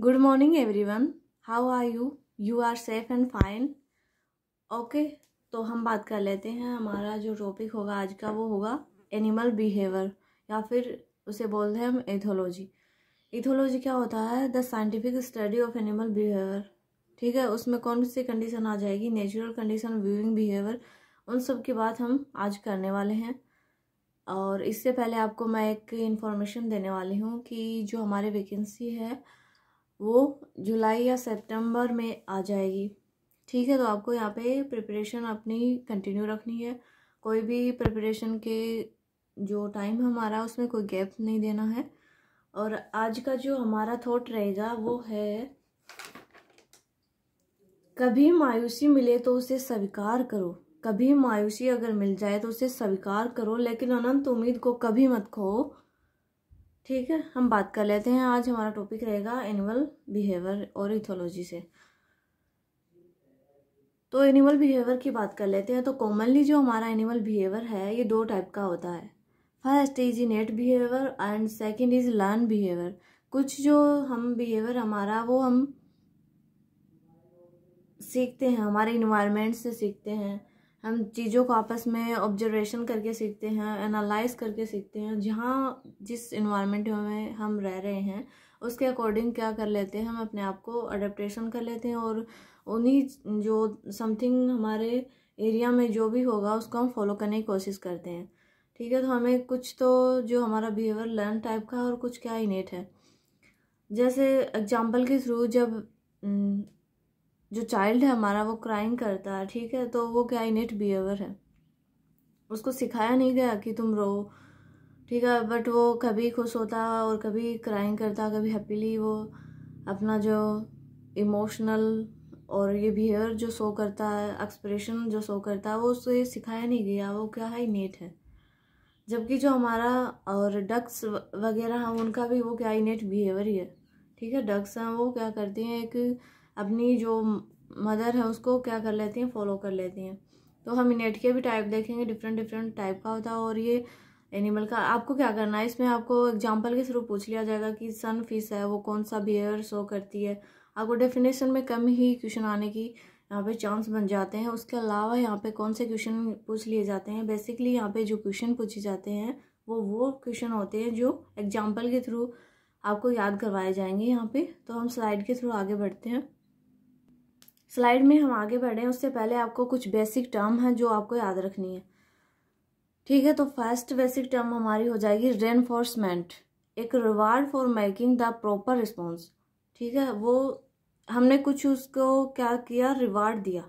Good morning everyone how are you you are safe and fine okay तो हम बात कर लेते हैं हमारा जो टॉपिक होगा आज का वो होगा एनिमल बिहेवियर या फिर उसे बोलते हैं हम एथोलॉजी इथोलॉजी क्या होता है the scientific study of animal behaviour ठीक है उसमें कौन सी कंडीशन आ जाएगी नेचुरल कंडीशन व्यूइंग बिहेवियर उन सब की बात हम आज करने वाले हैं और इससे पहले आपको मैं एक इन्फॉर्मेशन देने वाली हूँ कि जो हमारे वैकेंसी है वो जुलाई या सितंबर में आ जाएगी ठीक है तो आपको यहाँ पे प्रिपरेशन अपनी कंटिन्यू रखनी है कोई भी प्रिपरेशन के जो टाइम हमारा उसमें कोई गैप नहीं देना है और आज का जो हमारा थॉट रहेगा वो है कभी मायूसी मिले तो उसे स्वीकार करो कभी मायूसी अगर मिल जाए तो उसे स्वीकार करो लेकिन अनंत उम्मीद को कभी मत खो ठीक है हम बात कर लेते हैं आज हमारा टॉपिक रहेगा एनिमल बिहेवियर और इथोलॉजी से तो एनिमल बिहेवियर की बात कर लेते हैं तो कॉमनली जो हमारा एनिमल बिहेवियर है ये दो टाइप का होता है first is innate behaviour and second is learn behaviour कुछ जो हम बिहेवियर हमारा वो हम सीखते हैं हमारे इन्वायरमेंट से सीखते हैं हम चीज़ों को आपस में ऑब्जर्वेशन करके सीखते हैं एनालाइज करके सीखते हैं जहाँ जिस इन्वायरमेंट में हम रह रहे हैं उसके अकॉर्डिंग क्या कर लेते हैं हम अपने आप को अडेप्टेशन कर लेते हैं और उन्हीं जो समथिंग हमारे एरिया में जो भी होगा उसको हम फॉलो करने की कोशिश करते हैं ठीक है तो हमें कुछ तो जो हमारा बिहेवियर लर्न टाइप का है और कुछ क्या इनेट है जैसे एग्जाम्पल के थ्रू जब हम्म, जो चाइल्ड है हमारा वो क्राइम करता है ठीक है तो वो क्या इनेट बिहेवियर है उसको सिखाया नहीं गया कि तुम रो ठीक है बट वो कभी खुश होता और कभी क्राइम करता कभी हैप्पीली वो अपना जो इमोशनल और ये बिहेवियर जो शो करता है एक्सप्रेशन जो शो करता है वो उसको सिखाया नहीं गया वो क्या है इनेट है जबकि जो हमारा और डक्स वगैरह हैं उनका भी वो क्या इनेट बिहेवियर ही है ठीक है डक्स हैं वो क्या करती हैं एक अपनी जो मदर है उसको क्या कर लेती हैं फॉलो कर लेती हैं तो हम इनेट के भी टाइप देखेंगे डिफरेंट डिफरेंट टाइप का होता है और ये एनिमल का आपको क्या करना है इसमें आपको एग्जाम्पल के थ्रू पूछ लिया जाएगा कि सन फिश है वो कौन सा बियर शो करती है आपको डेफिनेशन में कम ही क्वेश्चन आने की यहाँ पे चांस बन जाते हैं उसके अलावा यहाँ पे कौन से क्वेश्चन पूछ लिए जाते हैं बेसिकली यहाँ पे जो क्वेश्चन पूछे जाते हैं वो वो क्वेश्चन होते हैं जो एग्जाम्पल के थ्रू आपको याद करवाए जाएंगे यहाँ पे तो हम स्लाइड के थ्रू आगे बढ़ते हैं स्लाइड में हम आगे हैं उससे पहले आपको कुछ बेसिक टर्म है जो आपको याद रखनी है ठीक है तो फर्स्ट बेसिक टर्म हमारी हो जाएगी रेनफोर्समेंट एक reward for making the proper response ठीक है वो हमने कुछ उसको क्या किया रिवार्ड दिया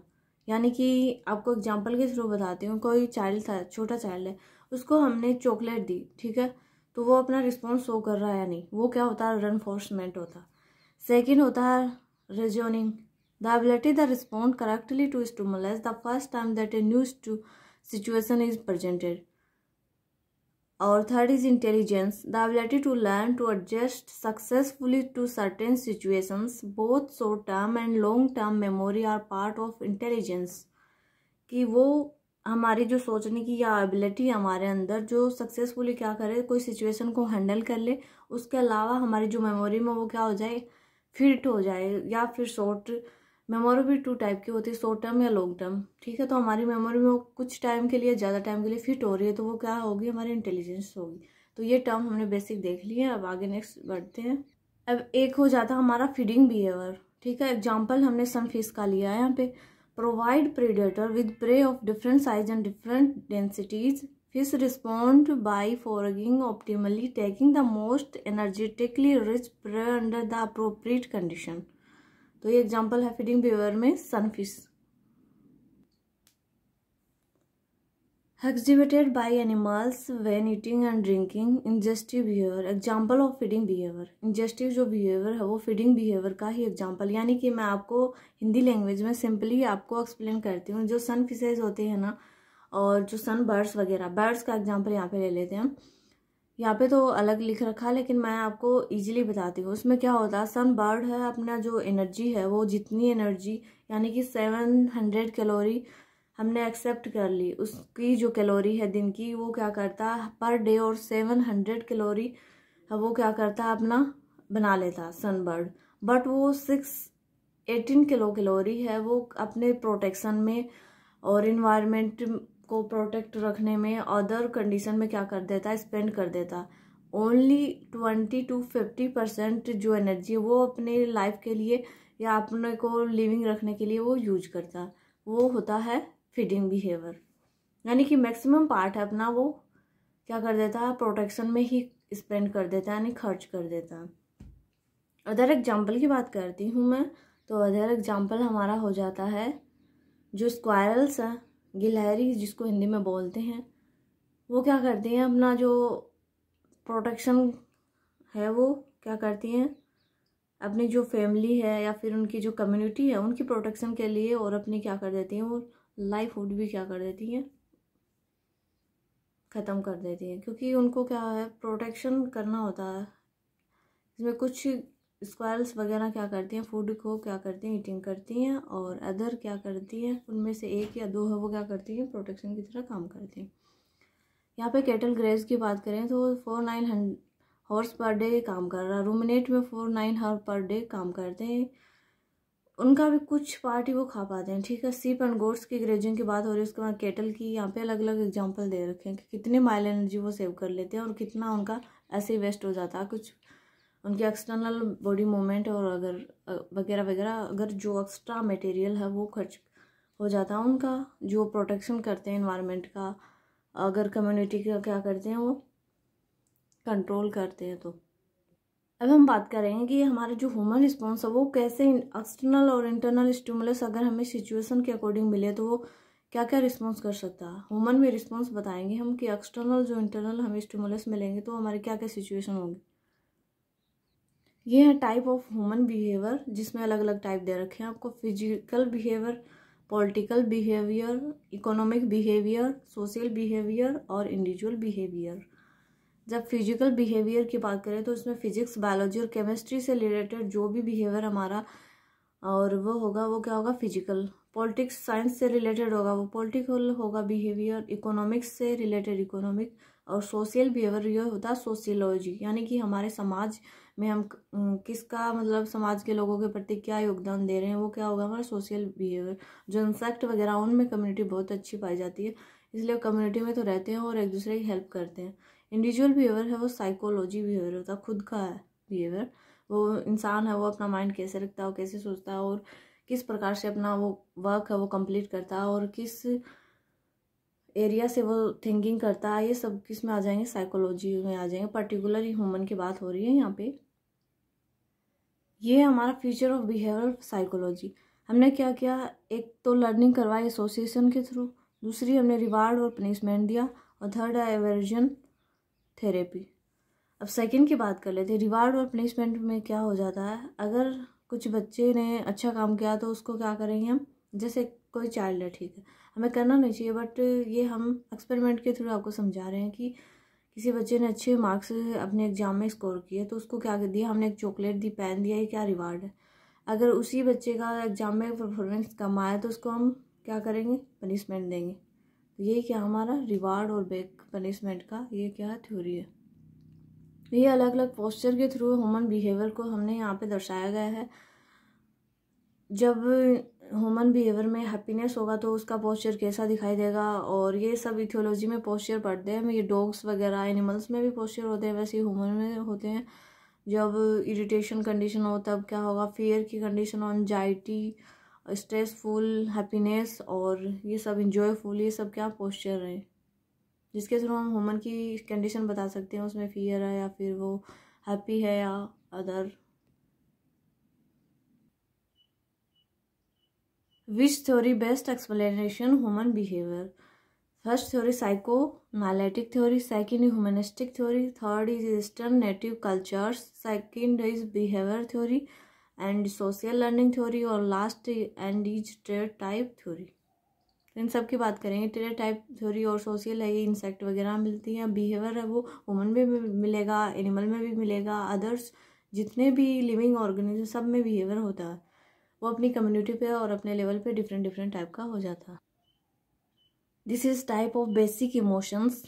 यानी कि आपको एग्जाम्पल के थ्रू बताती हूँ कोई चाइल्ड था छोटा चाइल्ड है उसको हमने चॉकलेट दी ठीक है तो वो अपना रिस्पॉन्स शो कर रहा है या नहीं वो क्या होता है रेनफोर्समेंट होता सेकेंड होता है रेजोनिंग The ability to respond correctly to stimulus the first time that a new situation is presented. Our third is intelligence, the ability to learn to adjust successfully to certain situations. Both short-term and long-term memory are part of intelligence. ki wo हमारी जो सोचने की या ability हमारे अंदर जो successfully क्या करे कोई सिचुएशन को हैंडल कर ले उसके अलावा हमारी जो मेमोरी में वो क्या हो जाए फिट हो जाए या फिर शॉर्ट मेमोरी भी टू टाइप की होती है शॉर्ट टर्म या लॉन्ग टर्म ठीक है तो हमारी मेमोरी में कुछ टाइम के लिए ज़्यादा टाइम के लिए फिट हो रही है तो वो क्या होगी हमारी इंटेलिजेंस होगी तो ये टर्म हमने बेसिक देख ली है अब आगे नेक्स्ट बढ़ते हैं अब एक हो जाता है हमारा फीडिंग बिहेवियर ठीक है एग्जाम्पल हमने सन फीस का लिया है यहाँ पे provide predator with prey of different size and different densities fish respond by foraging optimally taking the most energetically rich prey under the appropriate condition तो ये एग्जांपल है फीडिंग बिवर में sunfish exhibited by animals when eating and drinking ingestive behaviour example of feeding behaviour ingestive जो behaviour है वो feeding behaviour का ही example यानी कि मैं आपको हिंदी लैंग्वेज में सिंपली आपको एक्सप्लेन करती हूँ जो सन फिसेज होते हैं ना और जो सन बर्ड्स वगैरह बर्ड्स का एग्जाम्पल यहाँ पे ले लेते हैं यहाँ पे तो अलग लिख रखा है लेकिन मैं आपको इजीली बताती हूँ उसमें क्या होता है सन बर्ड है अपना जो एनर्जी है वो जितनी एनर्जी यानी कि सेवन हंड्रेड कैलोरी हमने एक्सेप्ट कर ली उसकी जो कैलोरी है दिन की वो क्या करता है पर डे और सेवन हंड्रेड कैलोरी वो क्या करता है अपना बना लेता सन बर्ड बट वो सिक्स एटीन किलो कैलोरी है वो अपने प्रोटेक्शन में और इन्वायरमेंट को प्रोटेक्ट रखने में अदर कंडीशन में क्या कर देता है स्पेंड कर देता है only twenty two fifty percent जो एनर्जी है वो अपने लाइफ के लिए या अपने को लिविंग रखने के लिए वो यूज करता है वो होता है फीडिंग बिहेवियर यानी कि मैक्सिमम पार्ट है अपना वो क्या कर देता है प्रोटेक्शन में ही स्पेंड कर देता है यानी खर्च कर देता है अदर एग्जाम्पल की बात करती हूँ मैं तो अदर एग्जाम्पल हमारा हो जाता है जो स्क्वायरल्स हैं गिलहरी जिसको हिंदी में बोलते हैं वो क्या करती हैं अपना जो प्रोटेक्शन है वो क्या करती हैं अपनी जो फैमिली है या फिर उनकी जो कम्युनिटी है उनकी प्रोटेक्शन के लिए और अपनी क्या कर देती हैं वो लाइफ हुड भी क्या कर देती हैं ख़त्म कर देती हैं क्योंकि उनको क्या है प्रोटेक्शन करना होता है इसमें कुछ स्क्वायरल्स वगैरह क्या करती हैं फूड को क्या करती हैं ईटिंग करती हैं और अदर क्या करती हैं उनमें से एक या दो है वो क्या करती हैं प्रोटेक्शन की तरह काम करती हैं यहाँ पे केटल ग्रेज की बात करें तो फोर नाइन हंड हॉर्स पर डे काम कर रहा है रूमिनेट में four nine hour per day काम करते हैं उनका भी कुछ पार्ट ही वो खा पाते हैं ठीक है सीप एंड गोट्स की ग्रेजिंग की बात हो रही है उसके बाद केटल की यहाँ पे अलग अलग एग्जांपल दे रखे हैं कि कितने माइल एनर्जी वो सेव कर लेते हैं और कितना उनका ऐसे ही वेस्ट हो जाता है कुछ उनके एक्सटर्नल बॉडी मूवमेंट और अगर वगैरह वगैरह अगर जो एक्स्ट्रा मटेरियल है वो खर्च हो जाता है उनका जो प्रोटेक्शन करते हैं इन्वायरमेंट का अगर कम्युनिटी का क्या करते हैं वो कंट्रोल करते हैं तो अब हम बात करेंगे कि हमारे जो ह्यूमन रिस्पॉन्स है वो कैसे एक्सटर्नल और इंटरनल स्टूमुलस अगर हमें सिचुएसन के अकॉर्डिंग मिले तो वो क्या क्या रिस्पॉन्स कर सकता है ह्यूमन में रिस्पॉन्स बताएंगे हम कि एक्सटर्नल जो इंटरनल हमें स्टूमुलस मिलेंगे तो हमारे क्या क्या सिचुएशन होंगे ये है टाइप ऑफ ह्यूमन बिहेवियर जिसमें अलग अलग टाइप दे रखे हैं आपको physical behaviour political behaviour economic behaviour social behaviour और इंडिविजुअल बिहेवियर जब फिजिकल बिहेवियर की बात करें तो इसमें फिजिक्स बायोलॉजी और केमिस्ट्री से रिलेटेड जो भी बिहेवियर हमारा और वो होगा वो क्या होगा फिजिकल पॉलिटिक्स साइंस से रिलेटेड होगा वो पॉलिटिकल होगा बिहेवियर इकोनॉमिक्स से रिलेटेड इकोनॉमिक और सोशल बिहेवियर ये होता है सोशियोलॉजी यानी कि हमारे समाज में हम किसका मतलब समाज के लोगों के प्रति क्या योगदान दे रहे हैं वो क्या होगा हमारा सोशल बिहेवियर जो इंसेक्ट वगैरह उनमें कम्युनिटी बहुत अच्छी पाई जाती है इसलिए कम्युनिटी में तो रहते हैं और एक दूसरे की हेल्प करते हैं इंडिविजुअल बिहेवियर है वो साइकोलॉजी बिहेवियर होता है खुद का बिहेवियर वो इंसान है वो अपना माइंड कैसे रखता है कैसे सोचता है और किस प्रकार से अपना वो वर्क है वो कंप्लीट करता है और किस एरिया से वो थिंकिंग करता है ये सब किस में आ जाएंगे साइकोलॉजी में आ जाएंगे पर्टिकुलरली ह्यूमन की बात हो रही है यहाँ पे ये हमारा फ्यूचर ऑफ बिहेवियर साइकोलॉजी हमने क्या किया एक तो लर्निंग करवाई एसोसिएशन के थ्रू दूसरी हमने रिवार्ड और पनिशमेंट दिया और थर्ड है एवर्जन थेरेपी अब सेकेंड की बात कर लेते रिवार्ड और पनिशमेंट में क्या हो जाता है अगर कुछ बच्चे ने अच्छा काम किया तो उसको क्या करेंगे हम जैसे कोई चाइल्ड है ठीक है हमें करना नहीं चाहिए बट ये हम एक्सपेरिमेंट के थ्रू आपको समझा रहे हैं कि किसी बच्चे ने अच्छे मार्क्स अपने एग्जाम में स्कोर किए तो उसको क्या दिया हमने एक चॉकलेट दी पेन दिया ये क्या रिवार्ड है अगर उसी बच्चे का एग्जाम में परफॉर्मेंस कम आया तो उसको हम क्या करेंगे पनिशमेंट देंगे तो ये क्या हमारा रिवार्ड और बैक पनिशमेंट का ये क्या थ्योरी है ये अलग अलग पोस्चर के थ्रू ह्यूमन बिहेवियर को हमने यहाँ पे दर्शाया गया है जब ह्यूमन बिहेवियर में हैप्पीनेस होगा तो उसका पोस्चर कैसा दिखाई देगा और ये सब इथियोलॉजी में पोस्चर पढ़ते हैं ये डॉग्स वगैरह एनिमल्स में भी पोस्चर होते हैं वैसे ह्यूमन में होते हैं जब इरिटेशन कंडीशन हो तब क्या होगा फियर की कंडीशन हो एनजाइटी स्ट्रेसफुल हैप्पीनेस और ये सब इन्जॉयफुल ये सब क्या पोस्चर है जिसके थ्रू हम ह्यूमन की कंडीशन बता सकते हैं उसमें फियर है या फिर वो हैप्पी है या other which theory best explanation human behaviour first theory psychoanalytic theory second humanistic theory third is eastern native cultures second is behaviour theory and social learning theory और last and is trait type theory इन सब की बात करेंगे trait type theory और social है ये insect वगैरह मिलती हैं बिहेवियर है वो वुमन में भी मिलेगा एनिमल में भी मिलेगा अदर्स जितने भी लिविंग ऑर्गेनिज्म सब में बिहेवियर होता है वो अपनी कम्युनिटी पे और अपने लेवल पे डिफरेंट डिफरेंट टाइप का हो जाता this is type of basic emotions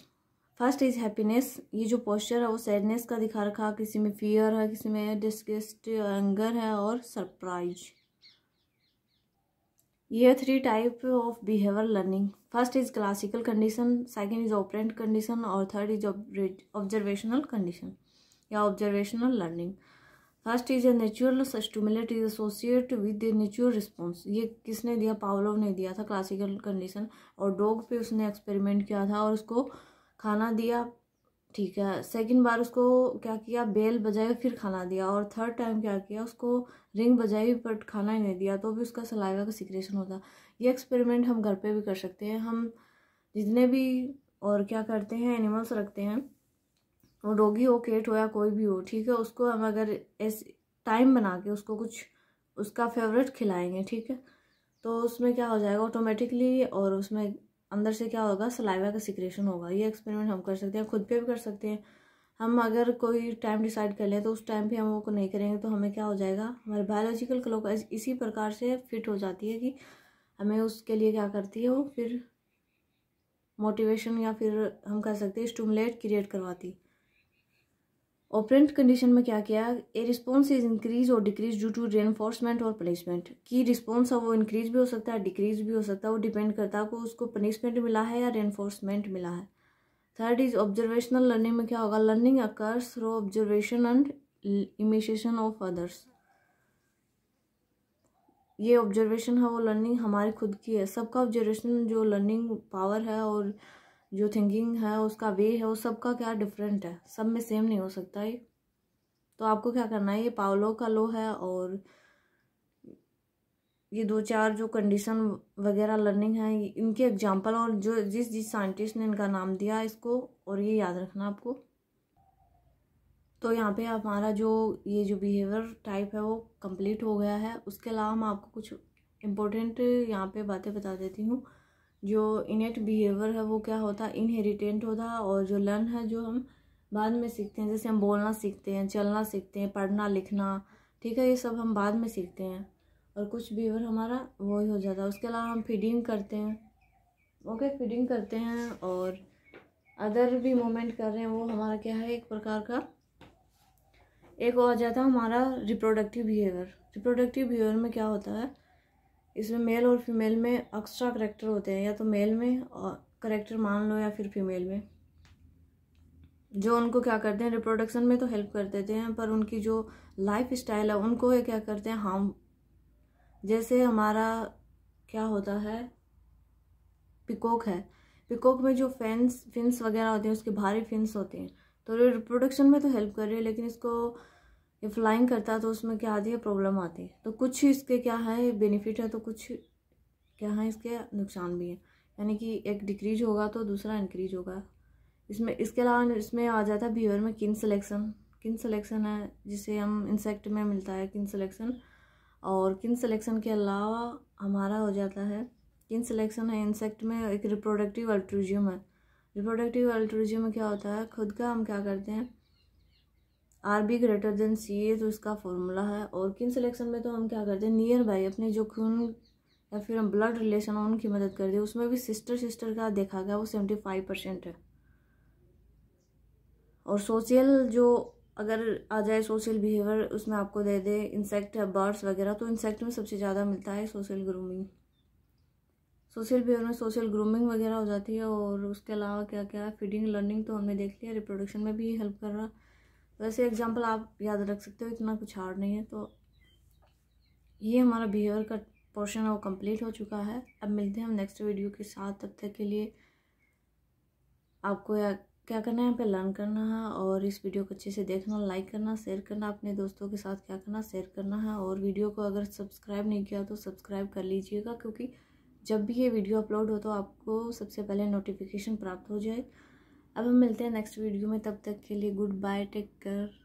first is happiness ये जो पोस्चर है वो सैडनेस का दिखा रखा किसी में फियर है किसी में डिस्गस्ट एंगर है और सरप्राइज ये three type of behaviour learning first is classical condition second is operant condition और थर्ड इज ऑब्जर्वेशनल कंडीशन या observational learning last is a natural stimulus is associate with a natural response ये किसने दिया Pavlov ने दिया था classical condition और dog पे उसने एक्सपेरिमेंट किया था और उसको खाना दिया ठीक है सेकंड बार उसको क्या किया बेल बजाई फिर खाना दिया और थर्ड टाइम क्या किया उसको रिंग बजाई बट खाना ही नहीं दिया तो भी उसका सलाइवा का सिक्रेशन होता ये एक्सपेरिमेंट हम घर पे भी कर सकते हैं हम जितने भी और क्या करते हैं एनिमल्स रखते हैं रोगी हो केट हो या कोई भी हो ठीक है उसको हम अगर ऐसे टाइम बना के उसको कुछ उसका फेवरेट खिलाएंगे ठीक है तो उसमें क्या हो जाएगा ऑटोमेटिकली और उसमें अंदर से क्या होगा सलाइवा का सिक्रेशन होगा ये एक्सपेरिमेंट हम कर सकते हैं खुद पे भी कर सकते हैं हम अगर कोई टाइम डिसाइड कर लें तो उस टाइम पे हम वो नहीं करेंगे तो हमें क्या हो जाएगा हमारे बायोलॉजिकल क्लॉक इसी प्रकार से फिट हो जाती है कि हमें उसके लिए क्या करती है वो फिर मोटिवेशन या फिर हम कह सकते हैं स्टूमुलेट क्रिएट करवाती और प्रिंट कंडीशन में क्या किया ए रिस्पॉन्स इज इंक्रीज और डिक्रीज ड्यू टू रेनफोर्समेंट और पनिशमेंट की रिस्पॉन्स है वो इंक्रीज भी हो सकता है डिक्रीज भी हो सकता है वो डिपेंड करता है को उसको पनिशमेंट मिला है या रेनफोर्समेंट मिला है थर्ड इज ऑब्जर्वेशनल लर्निंग में क्या होगा learning occurs through observation and imitation of others ये ऑब्जर्वेशन है वो लर्निंग हमारी खुद की है सबका ऑब्जर्वेशन जो लर्निंग पावर है और जो थिंकिंग है उसका वे है उस का क्या डिफरेंट है सब में सेम नहीं हो सकता ये तो आपको क्या करना है ये पावलो का लो है और ये दो चार जो कंडीशन वगैरह लर्निंग है इनके एग्जाम्पल और जो जिस जिस साइंटिस्ट ने इनका नाम दिया इसको और ये याद रखना आपको तो यहाँ पे हमारा जो ये जो बिहेवियर टाइप है वो कंप्लीट हो गया है उसके अलावा मैं आपको कुछ इम्पोर्टेंट यहाँ पे बातें बता देती हूँ जो इनेट बिहेवियर है वो क्या होता है इनहेरिटेंट होता है और जो लर्न है जो हम बाद में सीखते हैं जैसे हम बोलना सीखते हैं चलना सीखते हैं पढ़ना लिखना ठीक है ये सब हम बाद में सीखते हैं और कुछ बिहेवियर हमारा वही हो जाता है उसके अलावा हम फीडिंग करते हैं ओके फीडिंग करते हैं और अदर भी मोमेंट कर रहे हैं वो हमारा क्या है एक प्रकार का एक हो जाता है हमारा रिप्रोडक्टिव बिहेवियर रिप्रोडक्टिव बिहेवियर में क्या होता है इसमें मेल और फीमेल में एक्स्ट्रा करेक्टर होते हैं या तो मेल में और करेक्टर मान लो या फिर फीमेल में जो उनको क्या करते हैं रिप्रोडक्शन में तो हेल्प कर देते हैं पर उनकी जो लाइफ स्टाइल है उनको ये क्या करते हैं हार्म जैसे हमारा क्या होता है पिकॉक है पिकॉक में जो फेंस फिंस वगैरह होते हैं उसके भारी फिंस होते हैं तो रिप्रोडक्शन में तो हेल्प कर रही है लेकिन इसको ये फ्लाइंग करता है तो उसमें क्या आती है प्रॉब्लम आती है तो कुछ इसके क्या है बेनिफिट है तो कुछ क्या है इसके नुकसान भी है यानी कि एक डिक्रीज होगा तो दूसरा इंक्रीज होगा इसमें इसके अलावा इसमें आ जाता है बीवर में किन सिलेक्शन किन सिलेक्शन है जिसे हम इंसेक्ट में मिलता है किन सिलेक्शन और किन सिलेक्शन के अलावा हमारा हो जाता है किन सिलेक्शन है इंसेक्ट में एक रिप्रोडक्टिव अल्ट्रोजियम है रिप्रोडक्टिव अल्ट्रोजियम में क्या होता है खुद का हम क्या करते हैं R B greater than C A तो इसका फॉर्मूला है और किन सिलेक्शन में तो हम क्या करते हैं नियर बाई अपने जो खून या फिर हम ब्लड रिलेशन उनकी मदद करते हैं उसमें भी सिस्टर सिस्टर का देखा गया वो सेवेंटी फाइव परसेंट है और सोशल जो अगर आ जाए सोशल बिहेवियर उसमें आपको दे दे इंसेक्ट है बर्ड्स वगैरह तो इंसेक्ट में सबसे ज़्यादा मिलता है सोशल ग्रूमिंग सोशल बिहेवियर में सोशल ग्रूमिंग वगैरह हो जाती है और उसके अलावा क्या क्या है फीडिंग लर्निंग तो हमने देख लिया रिप्रोडक्शन में भी हेल्प कर रहा वैसे एग्जाम्पल आप याद रख सकते हो इतना कुछ हार्ड नहीं है तो ये हमारा बिहेवियर का पोर्शन है वो कंप्लीट हो चुका है अब मिलते हैं हम नेक्स्ट वीडियो के साथ तब तक के लिए आपको या क्या करना है यहाँ पे लर्न करना है और इस वीडियो को अच्छे से देखना लाइक करना शेयर करना अपने दोस्तों के साथ क्या करना शेयर करना है और वीडियो को अगर सब्सक्राइब नहीं किया तो सब्सक्राइब कर लीजिएगा क्योंकि जब भी ये वीडियो अपलोड हो तो आपको सबसे पहले नोटिफिकेशन प्राप्त हो जाए अब हम मिलते हैं नेक्स्ट वीडियो में तब तक के लिए गुड बाय टेक केयर